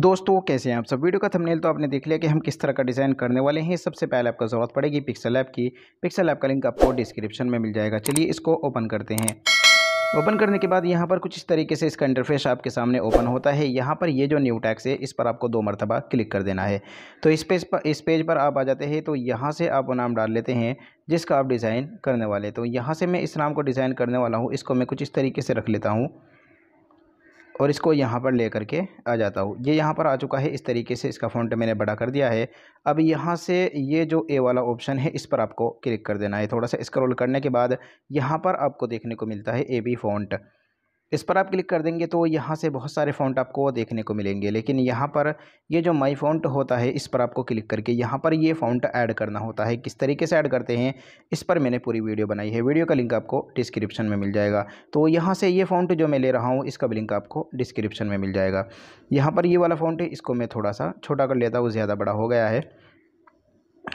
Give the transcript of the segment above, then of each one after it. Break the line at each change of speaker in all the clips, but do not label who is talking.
दोस्तों कैसे हैं आप सब वीडियो का थंबनेल तो आपने देख लिया कि हम किस तरह का डिज़ाइन करने वाले हैं सबसे पहले आपको ज़रूरत पड़ेगी पिक्सल ऐप की पिक्सल ऐप का लिंक आपको डिस्क्रिप्शन में मिल जाएगा चलिए इसको ओपन करते हैं ओपन करने के बाद यहाँ पर कुछ इस तरीके से इसका इंटरफेस आपके सामने ओपन होता है यहाँ पर ये जो न्यू टैक्स है इस पर आपको दो मरतबा क्लिक कर देना है तो इस पेज पर इस पेज पर आप आ जाते हैं तो यहाँ से आप वो नाम डाल लेते हैं जिसका आप डिज़ाइन करने वाले तो यहाँ से मैं इस नाम को डिज़ाइन करने वाला हूँ इसको मैं कुछ इस तरीके से रख लेता हूँ और इसको यहाँ पर ले करके आ जाता हूँ ये यहाँ पर आ चुका है इस तरीके से इसका फ़ॉन्ट मैंने बड़ा कर दिया है अब यहाँ से ये जो ए वाला ऑप्शन है इस पर आपको क्लिक कर देना है थोड़ा सा स्क्रॉल करने के बाद यहाँ पर आपको देखने को मिलता है ए बी फ़ॉन्ट इस पर आप क्लिक कर देंगे तो यहाँ से बहुत सारे फ़ॉन्ट आपको देखने को मिलेंगे लेकिन यहाँ पर ये जो माई फ़ॉन्ट होता है इस पर आपको क्लिक करके यहाँ पर ये फ़ॉन्ट ऐड करना होता है किस तरीके से ऐड करते हैं इस पर मैंने पूरी वीडियो बनाई है वीडियो का लिंक आपको डिस्क्रिप्शन में मिल जाएगा तो यहाँ से ये फ़ॉन्ट जो मैं ले रहा हूँ इसका लिंक आपको डिस्क्रिप्शन में मिल जाएगा यहाँ पर ये वाला फ़ॉन्ट है इसको मैं थोड़ा सा छोटा कर लेता हूँ ज़्यादा बड़ा हो गया है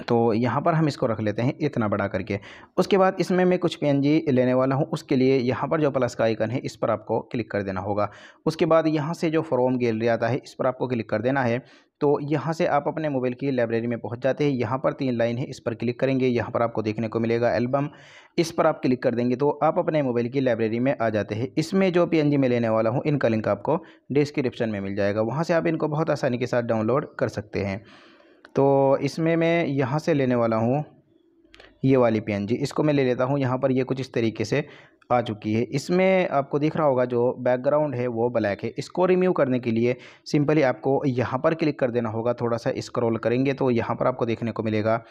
तो यहाँ पर हम इसको रख लेते हैं इतना बड़ा करके उसके बाद इसमें मैं कुछ पी लेने वाला हूँ उसके लिए यहाँ पर जो प्लस का आइकन है इस पर आपको क्लिक कर देना होगा उसके बाद यहाँ से जो फ्रोम गैलरी आता है इस पर आपको क्लिक कर देना है तो यहाँ से आप अपने मोबाइल की लाइब्रेरी में पहुँच जाते हैं यहाँ पर तीन लाइन है इस पर क्लिक करेंगे यहाँ पर आपको देखने को मिलेगा एल्बम इस पर आप क्लिक कर देंगे तो आप अपने मोबाइल की लाइब्रेरी में आ जाते हैं इसमें जो पीएनजी में लेने वाला हूँ इनका लिंक आपको डिस्क्रिप्शन में मिल जाएगा वहाँ से आप इनको बहुत आसानी के साथ डाउनलोड कर सकते हैं तो इसमें मैं यहाँ से लेने वाला हूँ ये वाली पेन जी इसको मैं ले लेता हूँ यहाँ पर ये कुछ इस तरीके से आ चुकी है इसमें आपको दिख रहा होगा जो बैकग्राउंड है वो ब्लैक है इसको रिम्यू करने के लिए सिंपली आपको यहाँ पर क्लिक कर देना होगा थोड़ा सा इस्क्रोल करेंगे तो यहाँ पर आपको देखने को मिलेगा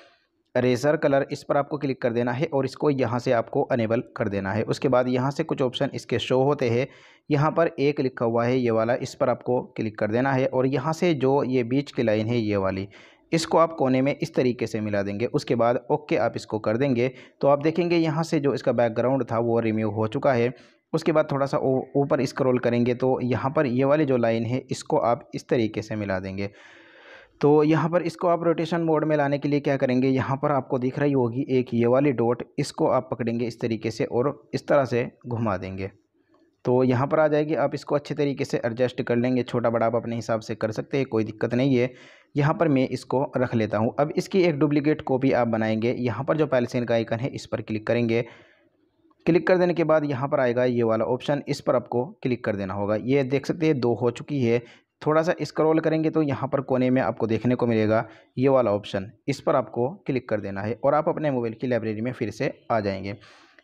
रेजर कलर इस पर आपको क्लिक कर देना है और इसको यहाँ से आपको अनेबल कर देना है उसके बाद यहाँ से कुछ ऑप्शन इसके शो होते हैं यहाँ पर एक लिखा हुआ है ये वाला इस पर आपको क्लिक कर देना है और यहाँ से जो ये बीच की लाइन है ये वाली इसको आप कोने में इस तरीके से मिला देंगे उसके बाद ओके आप इसको कर देंगे तो आप देखेंगे यहाँ से जो इसका बैकग्राउंड था वो रिम्यूव हो चुका है उसके बाद थोड़ा सा ऊपर स्क्रॉल करेंगे तो यहाँ पर ये वाली जो लाइन है इसको आप इस तरीके से मिला देंगे तो यहाँ पर इसको आप रोटेशन मोड में लाने के लिए क्या करेंगे यहाँ पर आपको दिख रही होगी एक ये वाली डॉट इसको आप पकड़ेंगे इस तरीके से और इस तरह से घुमा देंगे तो यहाँ पर आ जाएगी आप इसको अच्छे तरीके से एडजस्ट कर लेंगे छोटा बड़ा आप अपने हिसाब से कर सकते हैं कोई दिक्कत नहीं है यहाँ पर मैं इसको रख लेता हूँ अब इसकी एक डुप्लीकेट कॉपी आप बनाएंगे यहाँ पर जो पैलसिन का आइकन है इस पर क्लिक करेंगे क्लिक कर देने के बाद यहाँ पर आएगा ये वाला ऑप्शन इस पर आपको क्लिक कर देना होगा ये देख सकते हैं दो हो चुकी है थोड़ा सा स्क्रॉल करेंगे तो यहाँ पर कोने में आपको देखने को मिलेगा ये वाला ऑप्शन इस पर आपको क्लिक कर देना है और आप अपने मोबाइल की लाइब्रेरी में फिर से आ जाएंगे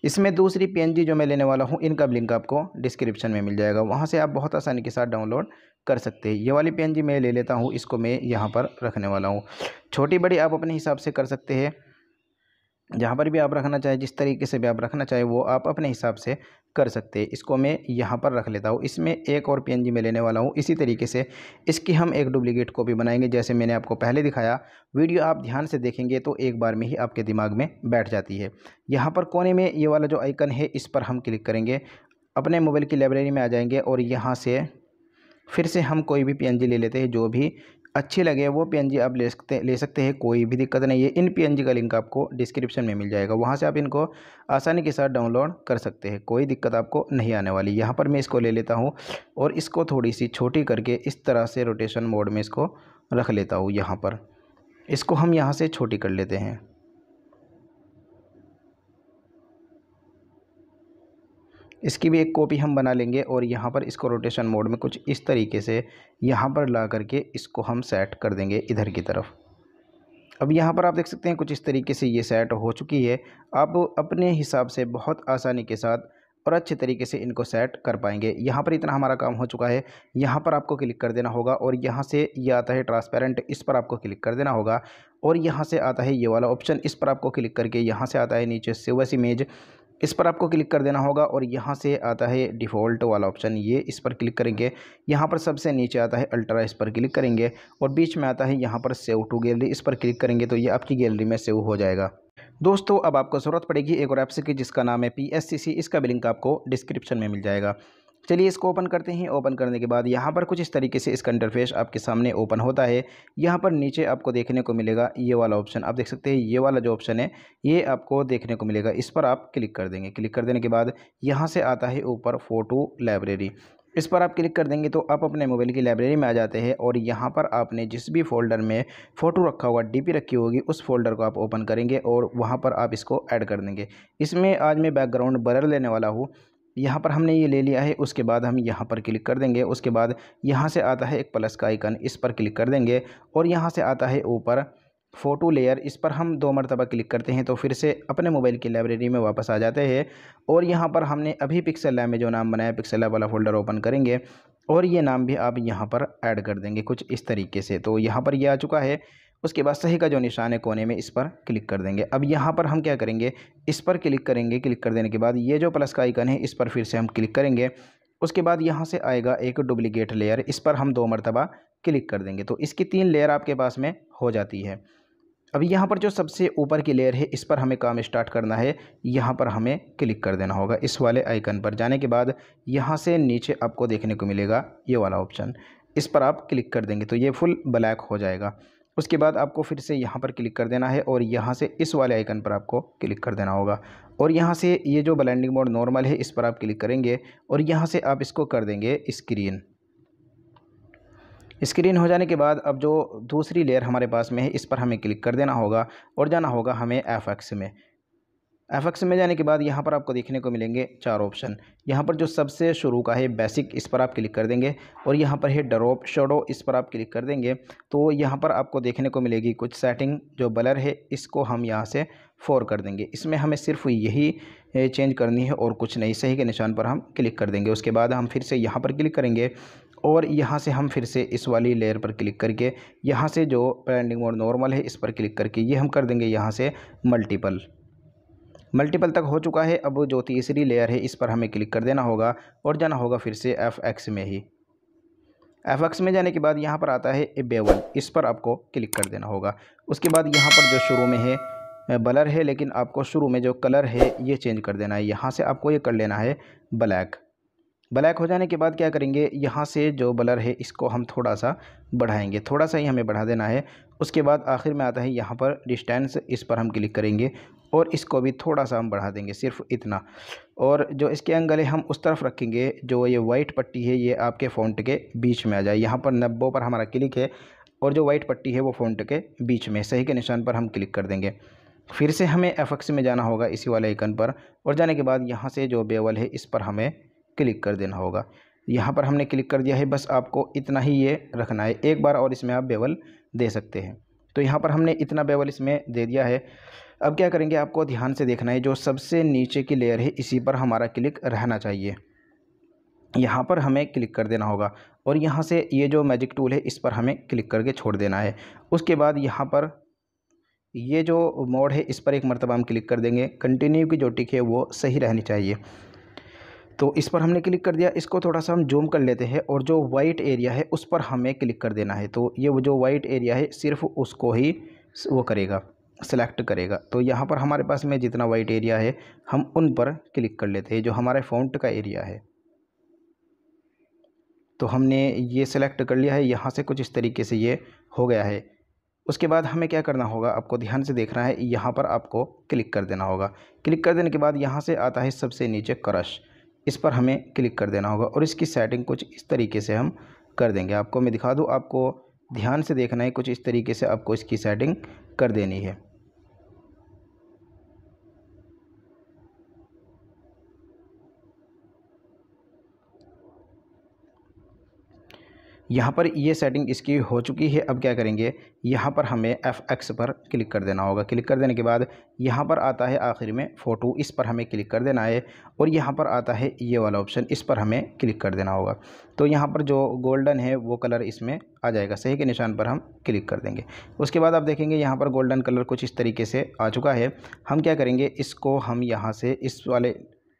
इसमें दूसरी पी जो मैं लेने वाला हूँ इनका लिंक आपको डिस्क्रिप्शन में मिल जाएगा वहाँ से आप बहुत आसानी के साथ डाउनलोड कर सकते हैं ये वाली पी मैं ले लेता हूँ इसको मैं यहाँ पर रखने वाला हूँ छोटी बड़ी आप अपने हिसाब से कर सकते हैं जहाँ पर भी आप रखना चाहे जिस तरीके से भी आप रखना चाहे वो आप अपने हिसाब से कर सकते हैं इसको मैं यहाँ पर रख लेता हूँ इसमें एक और पीएनजी में लेने वाला हूँ इसी तरीके से इसकी हम एक डुप्लीकेट कॉपी बनाएंगे जैसे मैंने आपको पहले दिखाया वीडियो आप ध्यान से देखेंगे तो एक बार में ही आपके दिमाग में बैठ जाती है यहाँ पर कोने में ये वाला जो आइकन है इस पर हम क्लिक करेंगे अपने मोबाइल की लाइब्रेरी में आ जाएंगे और यहाँ से फिर से हम कोई भी जी ले लेते हैं जो भी अच्छे लगे वो पी आप ले सकते ले सकते हैं कोई भी दिक्कत नहीं है इन पी का लिंक आपको डिस्क्रिप्शन में मिल जाएगा वहाँ से आप इनको आसानी के साथ डाउनलोड कर सकते हैं कोई दिक्कत आपको नहीं आने वाली यहाँ पर मैं इसको ले लेता हूँ और इसको थोड़ी सी छोटी करके इस तरह से रोटेशन मोड में इसको रख लेता हूँ यहाँ पर इसको हम यहाँ से छोटी कर लेते हैं इसकी भी एक कॉपी हम बना लेंगे और यहाँ पर इसको रोटेशन मोड में कुछ इस तरीके से यहाँ पर ला करके इसको हम सेट कर देंगे इधर की तरफ अब यहाँ पर आप देख सकते हैं कुछ इस तरीके से ये सेट हो चुकी है आप अपने हिसाब से बहुत आसानी के साथ और अच्छे तरीके से इनको सेट कर पाएंगे यहाँ पर इतना हमारा काम हो चुका है यहाँ पर आपको क्लिक कर देना होगा और यहाँ से ये आता है ट्रांसपेरेंट इस पर आपको क्लिक कर देना होगा और यहाँ से आता है ये वाला ऑप्शन इस पर आपको क्लिक करके यहाँ से आता है नीचे सेवस इमेज इस पर आपको क्लिक कर देना होगा और यहाँ से आता है डिफ़ॉल्ट वाला ऑप्शन ये इस पर क्लिक करेंगे यहाँ पर सबसे नीचे आता है अल्ट्रा इस पर क्लिक करेंगे और बीच में आता है यहाँ पर सेव टू गैलरी इस पर क्लिक करेंगे तो ये आपकी गैलरी में सेव हो जाएगा दोस्तों अब आपको ज़रूरत पड़ेगी एक और ऐप्स की जिसका नाम है पी इसका भी लिंक आपको डिस्क्रिप्शन में मिल जाएगा चलिए इसको ओपन करते हैं ओपन करने के बाद यहाँ पर कुछ इस तरीके से इसका इंटरफेस आपके सामने ओपन होता है यहाँ पर नीचे आपको देखने को मिलेगा ये वाला ऑप्शन आप देख सकते हैं ये वाला जो ऑप्शन है ये आपको देखने को मिलेगा इस पर आप क्लिक कर देंगे क्लिक कर देने के बाद यहाँ से आता है ऊपर फ़ोटो लाइब्रेरी इस पर आप क्लिक कर देंगे तो आप अपने मोबाइल की लाइब्रेरी में आ जाते हैं और यहाँ पर आपने जिस भी फोल्डर में फ़ोटो रखा होगा डीपी रखी होगी उस फोल्डर को आप ओपन करेंगे और वहाँ पर आप इसको ऐड कर देंगे इसमें आज मैं बैकग्राउंड बलर लेने वाला हूँ यहाँ पर हमने ये ले लिया है उसके बाद हम यहाँ पर क्लिक कर देंगे उसके बाद यहाँ से आता है एक प्लस का आइकन इस पर क्लिक कर देंगे और यहाँ से आता है ऊपर फ़ोटो लेयर इस पर हम दो मरतबा क्लिक करते हैं तो फिर से अपने मोबाइल की लाइब्रेरी में वापस आ जाते हैं और यहाँ पर हमने अभी पिक्सल लैब में जो नाम बनाया पिक्सल लैब वाला फोल्डर ओपन करेंगे और ये नाम भी आप यहाँ पर ऐड कर देंगे कुछ इस तरीके से तो यहाँ पर ये यह आ चुका है उसके बाद सही का जो निशान है कोने में इस पर क्लिक कर देंगे अब यहाँ पर हम क्या करेंगे इस पर क्लिक करेंगे क्लिक कर देने के बाद ये जो प्लस का आइकन है इस पर फिर से हम क्लिक करेंगे उसके बाद यहाँ से आएगा एक डुप्लीकेट लेयर इस पर हम दो मरतबा क्लिक कर देंगे तो इसकी तीन लेयर आपके पास में हो जाती है अब यहाँ पर जो सबसे ऊपर की लेयर है इस पर हमें काम स्टार्ट करना है यहाँ पर हमें क्लिक कर देना होगा इस वाले आइकन पर जाने के बाद यहाँ से नीचे आपको देखने को मिलेगा ये वाला ऑप्शन इस पर आप क्लिक कर देंगे तो ये फुल ब्लैक हो जाएगा उसके बाद आपको फिर से यहाँ पर क्लिक कर देना है और यहाँ से इस वाले आइकन पर आपको क्लिक कर देना होगा और यहाँ से ये जो ब्लाइंडिंग मोड नॉर्मल है इस पर आप क्लिक करेंगे और यहाँ से आप इसको कर देंगे स्क्रीन स्क्रीन हो जाने के बाद अब जो दूसरी लेयर हमारे पास में है इस पर हमें क्लिक कर देना होगा और जाना होगा हमें एफ एक्स में एफ एक्स में जाने के बाद यहाँ पर आपको देखने को मिलेंगे चार ऑप्शन यहाँ पर जो सबसे शुरू का है बेसिक इस पर आप क्लिक कर देंगे और यहाँ पर है डरोप शडो इस पर आप क्लिक कर देंगे तो यहाँ पर आपको देखने को मिलेगी कुछ सेटिंग जो बलर है इसको हम यहाँ से फोर कर देंगे इसमें हमें सिर्फ यही चेंज करनी है और कुछ नहीं सही के निशान पर हम क्लिक कर देंगे उसके बाद हम फिर से यहाँ पर क्लिक करेंगे और यहाँ से हम फिर से इस वाली लेयर पर क्लिक करके यहाँ से जो पेंडिंग मोड नॉर्मल है इस पर क्लिक करके ये हम कर देंगे यहाँ से मल्टीपल मल्टीपल तक हो चुका है अब जो तीसरी लेयर है इस पर हमें क्लिक कर देना होगा और जाना होगा फिर से एफ एक्स में ही एफ एक्स में जाने के बाद यहाँ पर आता है ए बेवल इस पर आपको क्लिक कर देना होगा उसके बाद यहाँ पर जो शुरू में है बलर है लेकिन आपको शुरू में जो कलर है ये चेंज कर देना है यहाँ से आपको ये कर लेना है ब्लैक ब्लैक हो जाने के बाद क्या करेंगे यहाँ से जो बलर है इसको हम थोड़ा सा बढ़ाएंगे थोड़ा सा ही हमें बढ़ा देना है उसके बाद आखिर में आता है यहाँ पर डिस्टेंस इस पर हम क्लिक करेंगे और इसको भी थोड़ा सा हम बढ़ा देंगे सिर्फ इतना और जो इसके एंगल है हम उस तरफ रखेंगे जो ये वाइट पट्टी है ये आपके फ़ॉन्ट के बीच में आ जाए यहाँ पर नब्बों पर हमारा क्लिक है और जो वाइट पट्टी है वो फ़ॉन्ट के बीच में सही के निशान पर हम क्लिक कर देंगे फिर से हमें एफ में जाना होगा इसी वाले आइकन पर और जाने के बाद यहाँ से जो बेवल है इस पर हमें क्लिक कर देना होगा यहाँ पर हमने क्लिक कर दिया है बस आपको इतना ही ये रखना है एक बार और इसमें आप बेवल दे सकते हैं तो यहाँ पर हमने इतना बेवल इसमें दे दिया है अब क्या करेंगे आपको ध्यान से देखना है जो सबसे नीचे की लेयर है इसी पर हमारा क्लिक रहना चाहिए यहाँ पर हमें क्लिक कर देना होगा और यहाँ से ये जो मैजिक टूल है इस पर हमें क्लिक करके छोड़ देना है उसके बाद यहाँ पर ये जो मोड है इस पर एक मरतबा हम क्लिक कर देंगे कंटिन्यू की जो टिक है वो सही रहनी चाहिए तो इस पर हमने क्लिक कर दिया इसको थोड़ा सा हम जूम कर लेते हैं और जो वाइट एरिया है उस पर हमें क्लिक कर देना है तो ये वो जो वाइट एरिया है सिर्फ उसको ही वो करेगा सेलेक्ट करेगा तो यहाँ पर हमारे पास में जितना वाइट एरिया है हम उन पर क्लिक कर लेते हैं जो हमारे फ़ॉन्ट का एरिया है तो हमने ये सेलेक्ट कर लिया है यहाँ से कुछ इस तरीके से ये हो गया है उसके बाद हमें क्या करना होगा आपको ध्यान से देखना है यहाँ पर आपको क्लिक कर देना होगा क्लिक कर देने के बाद यहाँ से आता है सबसे नीचे क्रश इस पर हमें क्लिक कर देना होगा और इसकी सेटिंग कुछ इस तरीके से हम कर देंगे आपको मैं दिखा दूँ आपको ध्यान से देखना है कुछ इस तरीके से आपको इसकी सेटिंग कर देनी है यहाँ पर ये सेटिंग इसकी हो चुकी है अब क्या करेंगे यहाँ पर हमें एफ़ एक्स पर क्लिक कर देना होगा क्लिक कर देने के बाद यहाँ पर आता है आखिर में फ़ोटो इस पर हमें क्लिक कर देना है और यहाँ पर आता है ये वाला ऑप्शन इस पर हमें क्लिक कर देना होगा तो यहाँ पर जो गोल्डन है वो कलर इसमें आ जाएगा सही के निशान पर हम क्लिक कर देंगे उसके बाद आप देखेंगे यहाँ पर गोल्डन कलर कुछ इस तरीके से आ चुका है हम क्या करेंगे इसको हम यहाँ से इस वाले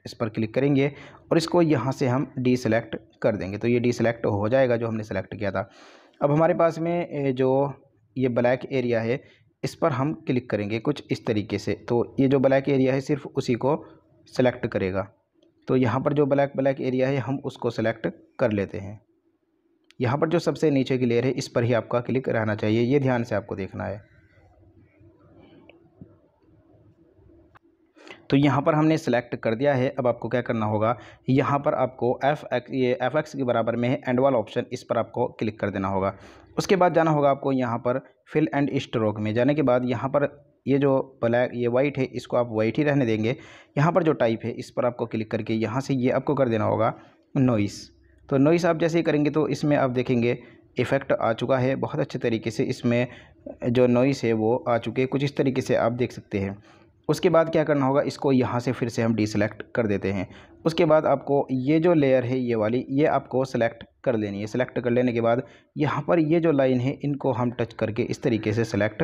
इस पर क्लिक करेंगे और इसको यहाँ से हम डी सेलेक्ट कर देंगे तो ये डी सेलेक्ट हो जाएगा जो हमने सेलेक्ट किया था अब हमारे पास में जो ये ब्लैक एरिया है इस पर हम क्लिक करेंगे कुछ इस तरीके से तो ये जो ब्लैक एरिया है सिर्फ उसी को सेलेक्ट करेगा तो यहाँ पर जो ब्लैक ब्लैक एरिया है हम उसको सेलेक्ट कर लेते हैं यहाँ पर जो सबसे नीचे की लेयर है इस पर ही आपका क्लिक रहना चाहिए ये ध्यान से आपको देखना है तो यहाँ पर हमने सेलेक्ट कर दिया है अब आपको क्या करना होगा यहाँ पर आपको एफ एक्स ये एफ एक्स के बराबर में है एंड वाल ऑप्शन इस पर आपको क्लिक कर देना होगा उसके बाद जाना होगा आपको यहाँ पर फिल एंड स्ट्रोक में जाने के बाद यहाँ पर ये जो ब्लैक ये वाइट है इसको आप वाइट ही रहने देंगे यहाँ पर जो टाइप है इस पर आपको क्लिक करके यहाँ से ये आपको कर देना होगा नोइस तो नोइस आप जैसे ही करेंगे तो इसमें आप देखेंगे इफ़ेक्ट आ चुका है बहुत अच्छे तरीके से इसमें जो नॉइस है वो आ चुके हैं कुछ इस तरीके से आप देख सकते हैं उसके बाद क्या करना होगा इसको यहाँ से फिर से हम डिसेलेक्ट कर देते हैं उसके बाद आपको ये जो लेयर है ये वाली ये आपको सेलेक्ट कर लेनी है सेलेक्ट कर लेने के बाद यहाँ पर ये जो लाइन है इनको हम टच करके इस तरीके से सेलेक्ट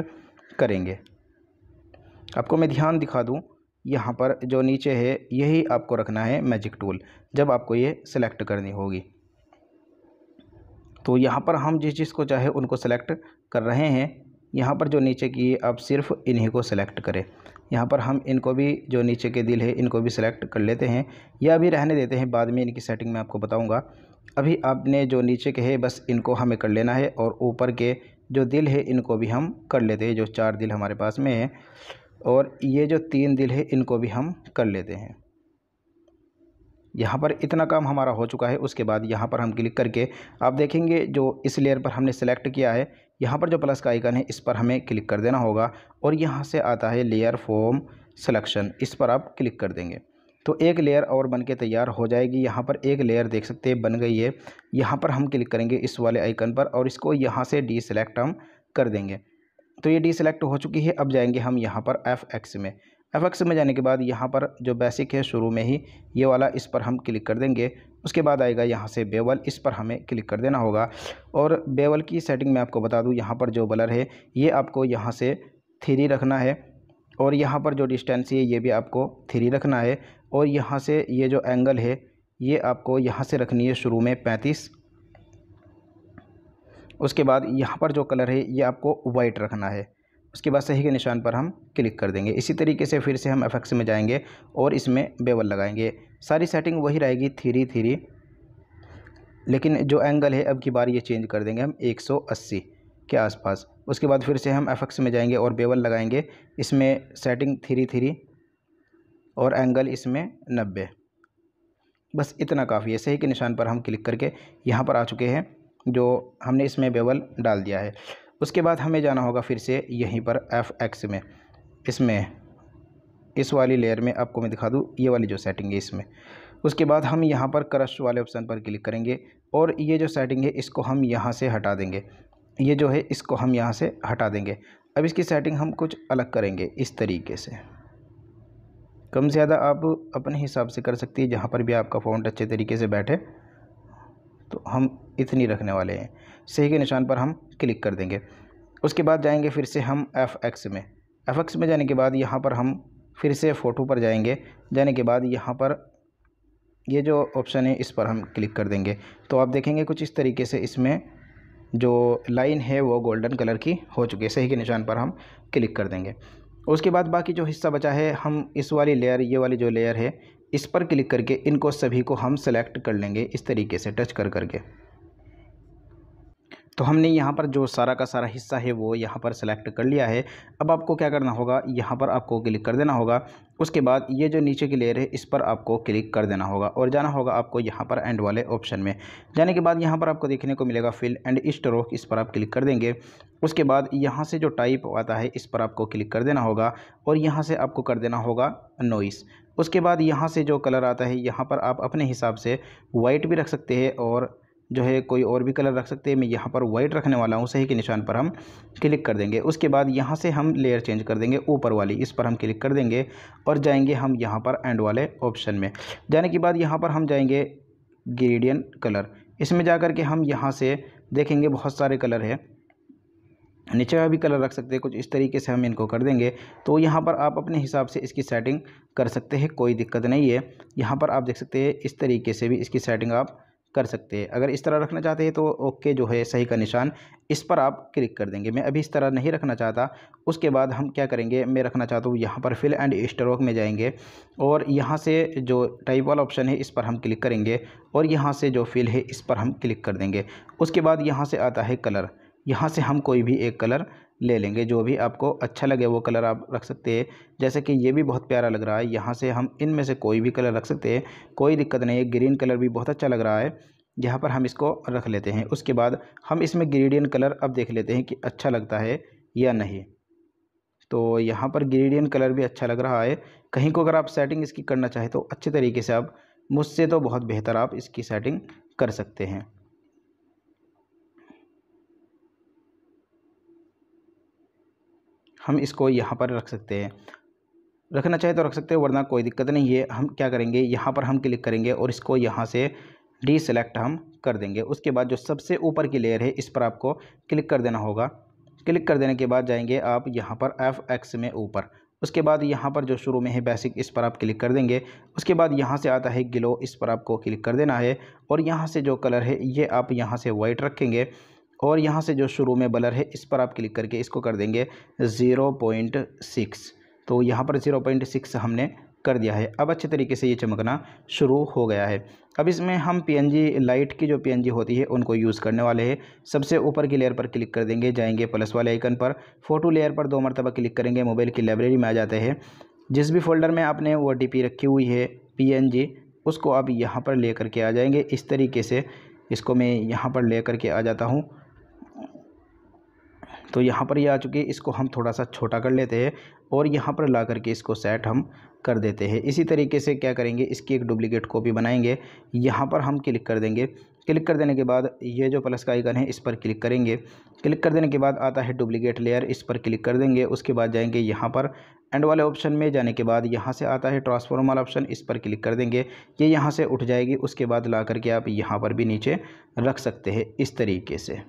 करेंगे आपको मैं ध्यान दिखा दूँ यहाँ पर जो नीचे है यही आपको रखना है मैजिक टूल जब आपको ये सिलेक्ट करनी होगी तो यहाँ पर हम जिस चीज़ को चाहे उनको सेलेक्ट कर रहे हैं यहाँ पर जो नीचे की है आप सिर्फ इन्हीं को सिलेक्ट करें यहाँ पर हम इनको भी जो नीचे के दिल है इनको भी सिलेक्ट कर लेते हैं या अभी रहने देते हैं बाद में इनकी सेटिंग में आपको बताऊँगा अभी आपने जो नीचे के है बस इनको हमें कर लेना है और ऊपर के जो दिल है इनको भी हम कर लेते हैं जो चार दिल हमारे पास में है और ये जो तीन दिल है इनको भी हम कर लेते हैं यहाँ पर इतना काम हमारा हो चुका है उसके बाद यहाँ पर हम क्लिक करके आप देखेंगे जो इस लेयर पर हमने सेलेक्ट किया है यहाँ पर जो प्लस का आइकन है इस पर हमें क्लिक कर देना होगा और यहाँ से आता है लेयर फॉर्म सिलेक्शन इस पर आप क्लिक कर देंगे तो एक लेयर और बन के तैयार हो जाएगी यहाँ पर एक लेयर देख सकते हैं बन गई है यहाँ पर हम क्लिक करेंगे इस वाले आइकन पर और इसको यहाँ से डी सेलेक्ट हम कर देंगे तो ये डी सेलेक्ट हो चुकी है अब जाएंगे हम यहाँ पर एफ़ एक्स में एफ एक्स में जाने के बाद यहाँ पर जो बेसिक है शुरू में ही ये वाला इस पर हम क्लिक कर देंगे उसके बाद आएगा यहाँ से बेवल इस पर हमें क्लिक कर देना होगा और बेवल की सेटिंग मैं आपको बता दूँ यहाँ पर जो बलर है ये आपको यहाँ से थ्री रखना है और यहाँ पर जो डिस्टेंस है ये भी आपको थ्री रखना है और यहाँ से ये जो एंगल है ये आपको यहाँ से रखनी है शुरू में पैंतीस उसके बाद यहाँ पर जो कलर है ये आपको वाइट रखना है उसके बाद सही के निशान पर हम क्लिक कर देंगे इसी तरीके से फिर से हम एफेक्स में जाएंगे और इसमें बेवल लगाएंगे सारी सेटिंग वही रहेगी थ्री थ्री लेकिन जो एंगल है अब की बार ये चेंज कर देंगे हम 180 के आसपास उसके बाद फिर से हम एफ में जाएंगे और बेवल लगाएंगे इसमें सेटिंग थ्री थ्री और एंगल इसमें नब्बे बस इतना काफ़ी है सही के निशान पर हम क्लिक करके यहाँ पर आ चुके हैं जो हमने इसमें बेवल डाल दिया है उसके बाद हमें जाना होगा फिर से यहीं पर एफ एक्स में इसमें इस वाली लेयर में आपको मैं दिखा दूँ ये वाली जो सेटिंग है इसमें उसके बाद हम यहाँ पर क्रश वाले ऑप्शन पर क्लिक करेंगे और ये जो सेटिंग है इसको हम यहाँ से हटा देंगे ये जो है इसको हम यहाँ से हटा देंगे अब इसकी सेटिंग हम कुछ अलग करेंगे इस तरीके से कम से ज़्यादा आप अपने हिसाब से कर सकती है जहाँ पर भी आपका फ़ॉन्ट अच्छे तरीके से बैठे तो हम इतनी रखने वाले हैं सही के निशान पर हम क्लिक कर देंगे उसके बाद जाएंगे फिर से हम एफ एक्स में एफ एक्स में जाने के बाद यहाँ पर हम फिर से फ़ोटो पर जाएंगे जाने के बाद यहाँ पर ये जो ऑप्शन है इस पर हम क्लिक कर देंगे तो आप देखेंगे कुछ इस तरीके से इसमें जो लाइन है वो गोल्डन कलर की हो चुकी है सही के निशान पर हम क्लिक कर देंगे उसके बाद बाकी जो हिस्सा बचा है हम इस वाली लेयर ये वाली जो लेयर है इस पर क्लिक करके इनको सभी को हम सेलेक्ट कर लेंगे इस तरीके से टच कर करके तो हमने यहाँ पर जो सारा का सारा हिस्सा है वो यहाँ पर सेलेक्ट कर लिया है अब आपको क्या करना होगा यहाँ पर आपको क्लिक कर देना होगा उसके बाद ये जो नीचे की लेयर है इस पर आपको क्लिक कर देना होगा और जाना होगा आपको यहाँ पर एंड वाले ऑप्शन में जाने के बाद यहाँ पर आपको देखने को मिलेगा फिल एंड स्ट्रोक इस पर आप क्लिक कर देंगे उसके बाद यहाँ से जो टाइप आता है इस पर आपको क्लिक कर देना होगा और यहाँ से आपको कर देना होगा नोइस उसके बाद यहाँ से जो कलर आता है यहाँ पर आप अपने हिसाब से वाइट भी रख सकते हैं और जो है कोई और भी कलर रख सकते हैं मैं यहाँ पर वाइट रखने वाला हूँ सही के निशान पर हम क्लिक कर देंगे उसके बाद यहाँ से हम लेयर चेंज कर देंगे ऊपर वाली इस पर हम क्लिक कर देंगे और जाएंगे हम यहाँ पर एंड वाले ऑप्शन में जाने के बाद यहाँ पर हम जाएंगे ग्रेडियन कलर इसमें जा कर के हम यहाँ से देखेंगे बहुत सारे कलर है नीचे का भी कलर रख सकते हैं कुछ इस तरीके से हम इनको कर देंगे तो यहाँ पर आप अपने हिसाब से इसकी सेटिंग कर सकते हैं कोई दिक्कत नहीं है यहाँ पर आप देख सकते हैं इस तरीके से भी इसकी सेटिंग आप कर सकते हैं अगर इस तरह रखना चाहते हैं तो ओके जो है सही का निशान इस पर आप क्लिक कर देंगे मैं अभी इस तरह नहीं रखना चाहता उसके बाद हम क्या करेंगे मैं रखना चाहता हूँ यहाँ पर फिल एंड स्ट्रोक में जाएंगे और यहाँ से जो टाइप वाला ऑप्शन है इस पर हम क्लिक करेंगे और यहाँ से जो फिल है इस पर हम क्लिक कर देंगे उसके बाद यहाँ से आता है कलर यहाँ से हम कोई भी एक कलर ले लेंगे जो भी आपको अच्छा लगे वो कलर आप रख सकते हैं जैसे कि ये भी बहुत प्यारा लग रहा है यहाँ से हम इनमें से कोई भी कलर रख सकते हैं कोई दिक्कत नहीं है ग्रीन कलर भी बहुत अच्छा लग रहा है यहाँ पर हम इसको रख लेते हैं उसके बाद हम इसमें ग्रेडियन कलर अब देख लेते हैं कि अच्छा लगता है या नहीं तो यहाँ पर ग्रीडियन कलर भी अच्छा लग रहा है कहीं को अगर आप सेटिंग इसकी करना चाहें तो अच्छे तरीके से आप मुझसे तो बहुत बेहतर आप इसकी सेटिंग कर सकते हैं हम इसको यहाँ पर रख सकते हैं रखना चाहे तो रख सकते हैं वरना कोई दिक्कत नहीं है हम क्या करेंगे यहाँ पर हम क्लिक करेंगे और इसको यहाँ से डीसेलेक्ट हम कर देंगे उसके बाद जो सबसे ऊपर की लेयर है इस पर आपको क्लिक कर देना होगा क्लिक कर देने के बाद जाएंगे आप यहाँ पर एफ एक्स में ऊपर उसके बाद यहाँ पर जो शुरू में है बेसिक इस पर आप क्लिक कर देंगे उसके बाद यहाँ से आता है ग्लो इस पर आपको क्लिक कर देना है और यहाँ से जो कलर है ये आप यहाँ से वाइट रखेंगे और यहाँ से जो शुरू में बलर है इस पर आप क्लिक करके इसको कर देंगे ज़ीरो पॉइंट सिक्स तो यहाँ पर ज़ीरो पॉइंट सिक्स हमने कर दिया है अब अच्छे तरीके से ये चमकना शुरू हो गया है अब इसमें हम पीएनजी लाइट की जो पीएनजी होती है उनको यूज़ करने वाले हैं सबसे ऊपर की लेयर पर क्लिक कर देंगे जाएंगे प्लस वाले आइकन पर फोटो लेयर पर दो मरतबा क्लिक करेंगे मोबाइल की लाइब्रेरी में आ जाते हैं जिस भी फोल्डर में आपने ओ रखी हुई है पी उसको आप यहाँ पर ले करके आ जाएंगे इस तरीके से इसको मैं यहाँ पर ले करके आ जाता हूँ तो यहाँ पर ये आ चुके इसको हम थोड़ा सा छोटा कर लेते हैं और यहाँ पर ला करके इसको सेट हम कर देते हैं इसी तरीके से क्या करेंगे इसकी एक डुप्लीकेट कॉपी बनाएंगे यहाँ पर हम क्लिक कर देंगे क्लिक कर देने के बाद ये जो प्लस का आइकन है इस पर क्लिक करेंगे क्लिक कर देने के बाद आता है डुप्लीकेट लेयर इस पर क्लिक कर देंगे उसके बाद जाएंगे यहाँ पर एंड वाले ऑप्शन में जाने के बाद यहाँ से आता है ट्रांसफॉर्म वाला ऑप्शन इस पर क्लिक कर देंगे ये यहाँ से उठ जाएगी उसके बाद ला करके आप यहाँ पर भी नीचे रख सकते हैं इस तरीके से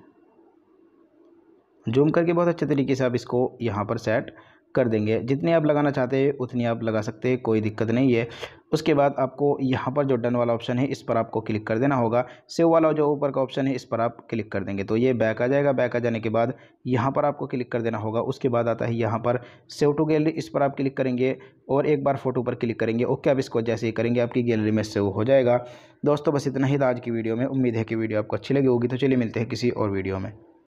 जूम करके बहुत अच्छे तरीके से आप इसको यहाँ पर सेट कर देंगे जितने आप लगाना चाहते हैं उतनी आप लगा सकते हैं कोई दिक्कत नहीं है उसके बाद आपको यहाँ पर जो डन वाला ऑप्शन है इस पर आपको क्लिक कर देना होगा सेव वाला जो ऊपर का ऑप्शन है इस पर आप क्लिक कर देंगे तो ये बैक आ जाएगा बैक आ जाने के बाद यहाँ पर आपको क्लिक कर देना होगा उसके बाद आता है यहाँ पर सेव टू गैलरी इस पर आप क्लिक करेंगे और एक बार फोटो पर क्लिक करेंगे ओके आप इसको जैसे ही करेंगे आपकी गैलरी में सेव हो जाएगा दोस्तों बस इतना ही था आज की वीडियो में उम्मीद है कि वीडियो आपको अच्छी लगी होगी तो चलिए मिलते हैं किसी और वीडियो में